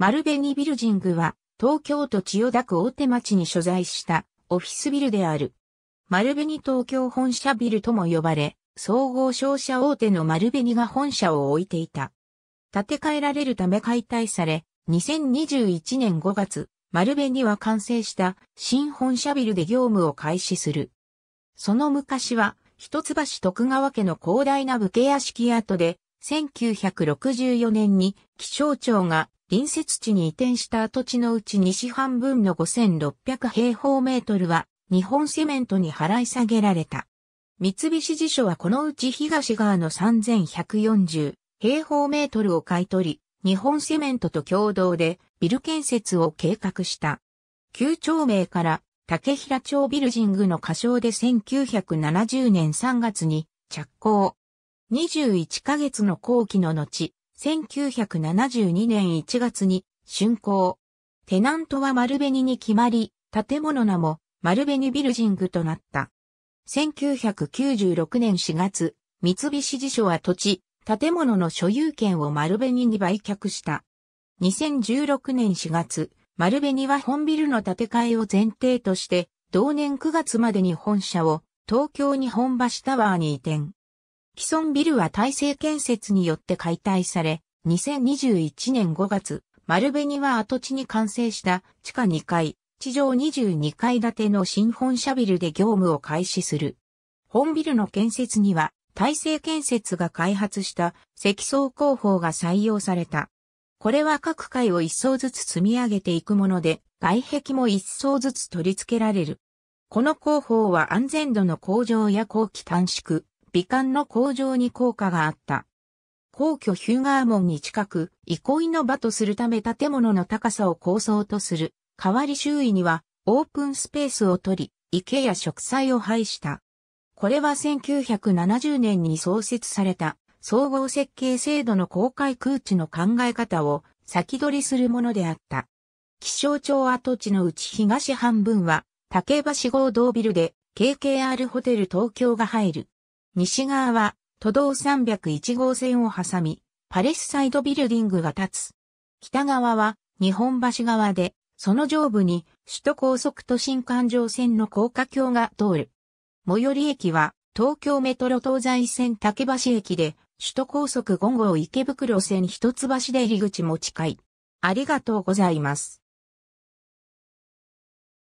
丸紅ビルジングは、東京都千代田区大手町に所在したオフィスビルである。丸紅東京本社ビルとも呼ばれ、総合商社大手の丸紅が本社を置いていた。建て替えられるため解体され、2021年5月、丸紅は完成した新本社ビルで業務を開始する。その昔は、一橋徳川家の広大な武家屋敷跡で、1964年に気象庁が隣接地に移転した跡地のうち西半分の5600平方メートルは日本セメントに払い下げられた。三菱地所はこのうち東側の3140平方メートルを買い取り、日本セメントと共同でビル建設を計画した。旧町名から竹平町ビルジングの仮称で1970年3月に着工。21ヶ月の後期の後、1972年1月に竣工。テナントは丸紅に決まり、建物名も丸紅ビルジングとなった。1996年4月、三菱地所は土地、建物の所有権を丸紅に売却した。2016年4月、丸紅は本ビルの建て替えを前提として、同年9月までに本社を東京に本橋タワーに移転。既存ビルは大成建設によって解体され、2021年5月、丸紅は跡地に完成した地下2階、地上22階建ての新本社ビルで業務を開始する。本ビルの建設には、大成建設が開発した積層工法が採用された。これは各階を一層ずつ積み上げていくもので、外壁も一層ずつ取り付けられる。この工法は安全度の向上や工期短縮、美観の向上に効果があった。皇居ヒューガー門に近く、憩いの場とするため建物の高さを構想とする。代わり周囲にはオープンスペースを取り、池や植栽を配した。これは1970年に創設された総合設計制度の公開空地の考え方を先取りするものであった。気象庁跡地のうち東半分は竹橋合同ビルで KKR ホテル東京が入る。西側は都道301号線を挟み、パレスサイドビルディングが立つ。北側は日本橋側で、その上部に首都高速都心環状線の高架橋が通る。最寄り駅は東京メトロ東西線竹橋駅で、首都高速5号池袋線一橋で入り口も近い。ありがとうございます。